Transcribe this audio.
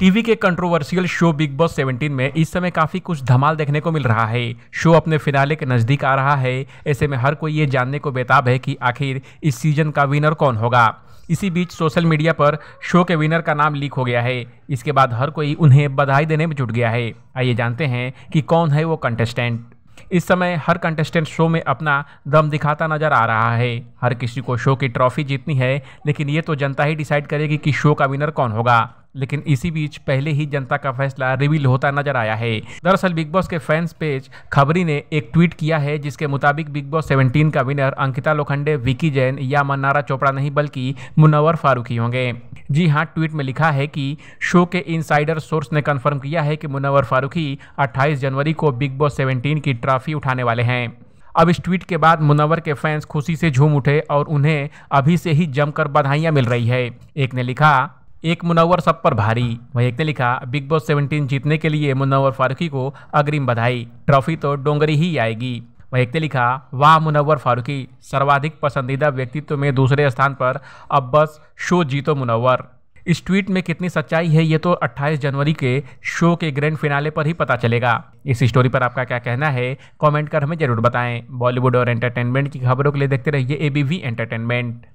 TV के controversial show big Boss 17 में इस समय काफ़ी कुछ धमाल देखने को मिल रहा है शो अपने फिनाले के नज़दीक आ रहा है ऐसे में हर कोई ये जानने को बेताब है कि आखिर इस सीजन का विनर कौन होगा इसी बीच सोशल मीडिया पर शो के विनर का नाम लीक हो गया है इसके बाद हर कोई उन्हें बधाई देने में जुट गया है आइए जानते हैं कि कौन है वो कंटेस्टेंट इस समय हर कंटेस्टेंट शो में अपना दम दिखाता नजर आ रहा है हर किसी को शो की ट्रॉफी जीतनी है लेकिन ये तो जनता ही डिसाइड करेगी कि शो का विनर कौन होगा लेकिन इसी बीच पहले ही जनता का फैसला रिवील होता नजर आया है दरअसल बिग बॉस के फैंस पेज खबरी ने एक ट्वीट किया है जिसके मुताबिक बिग बॉस 17 का विनर अंकिता लोखंडे विकी जैन या मन्नारा चोपड़ा नहीं बल्कि मुनवर फारूकी होंगे जी हाँ ट्वीट में लिखा है कि शो के इनसाइडर सोर्स ने कन्फर्म किया है कि मुनवर फारूकी 28 जनवरी को बिग बॉस 17 की ट्रॉफी उठाने वाले हैं अब इस ट्वीट के बाद मुनवर के फैंस खुशी से झूम उठे और उन्हें अभी से ही जमकर बधाइयाँ मिल रही है एक ने लिखा एक मुनवर सब पर भारी वही एक ने लिखा बिग बॉस सेवनटीन जीतने के लिए मुनवर फारूकी को अग्रिम बधाई ट्रॉफी तो डोंगरी ही आएगी वह एक ने लिखा वाह मुनवर फारूकी सर्वाधिक पसंदीदा व्यक्तित्व में दूसरे स्थान पर अब बस शो जीतो मुनवर इस ट्वीट में कितनी सच्चाई है ये तो 28 जनवरी के शो के ग्रैंड फिनाले पर ही पता चलेगा इस स्टोरी पर आपका क्या कहना है कमेंट कर हमें जरूर बताएं बॉलीवुड और एंटरटेनमेंट की खबरों के लिए देखते रहिए एबीवी एंटरटेनमेंट